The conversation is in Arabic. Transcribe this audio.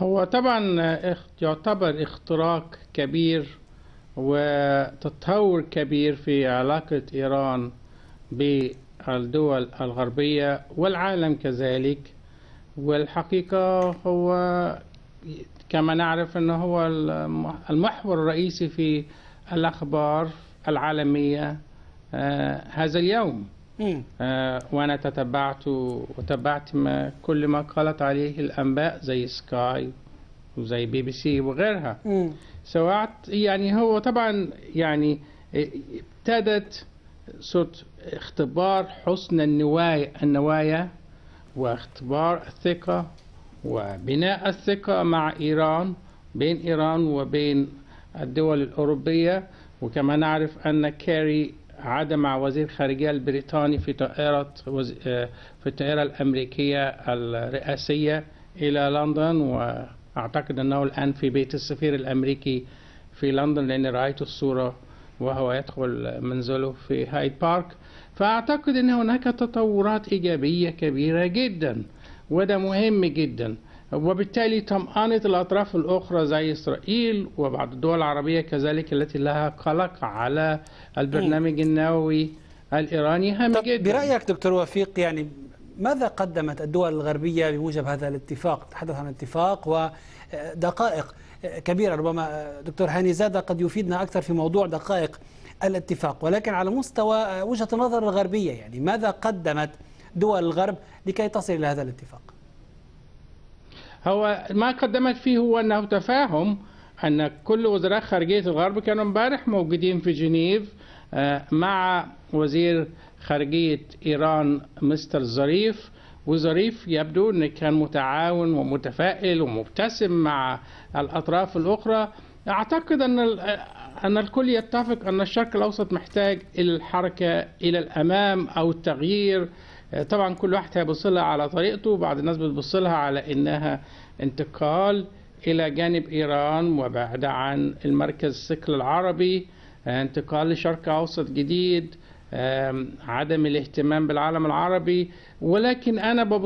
هو طبعا يعتبر اختراق كبير وتطور كبير في علاقة إيران بالدول الغربية والعالم كذلك والحقيقة هو كما نعرف أنه هو المحور الرئيسي في الأخبار العالمية آه، هذا اليوم آه، وانا تتبعت وتبعت ما كل ما قالت عليه الانباء زي سكاي وزي بي بي سي وغيرها سواء يعني هو طبعا يعني آه، ابتدت صوت اختبار حسن النوايا النوايا واختبار الثقة وبناء الثقة مع إيران بين إيران وبين الدول الأوروبية وكما نعرف أن كاري عاد مع وزير الخارجية البريطاني في طائرة وز... آه، في الطائرة الأمريكية الرئاسية إلى لندن وأعتقد أنه الآن في بيت السفير الأمريكي في لندن لأن رأيت الصورة وهو يدخل منزله في هايد بارك فأعتقد أن هناك تطورات إيجابية كبيرة جدا وده مهم جدا وبالتالي طمأنة الأطراف الأخرى زي إسرائيل وبعض الدول العربية كذلك التي لها قلق على البرنامج النووي الإيراني هام جدا برأيك دكتور وفيق يعني ماذا قدمت الدول الغربية بموجب هذا الاتفاق تحدث عن اتفاق ودقائق كبيرة ربما دكتور هاني زادة قد يفيدنا أكثر في موضوع دقائق الاتفاق ولكن على مستوى وجهة النظر الغربية يعني ماذا قدمت دول الغرب لكي تصل إلى هذا الاتفاق هو ما قدمت فيه هو انه تفاهم ان كل وزراء خارجيه الغرب كانوا امبارح موجودين في جنيف آه، مع وزير خارجيه ايران مستر ظريف وظريف يبدو انه كان متعاون ومتفائل ومبتسم مع الاطراف الاخرى اعتقد ان ان الكل يتفق ان الشرق الاوسط محتاج الى الحركه الى الامام او التغيير آه، طبعا كل واحد هيبص لها على طريقته وبعض الناس بتبص لها على انها انتقال الى جانب ايران وبعد عن المركز الثقل العربي آه، انتقال لشرق اوسط جديد عدم الاهتمام بالعالم العربي ولكن انا ببص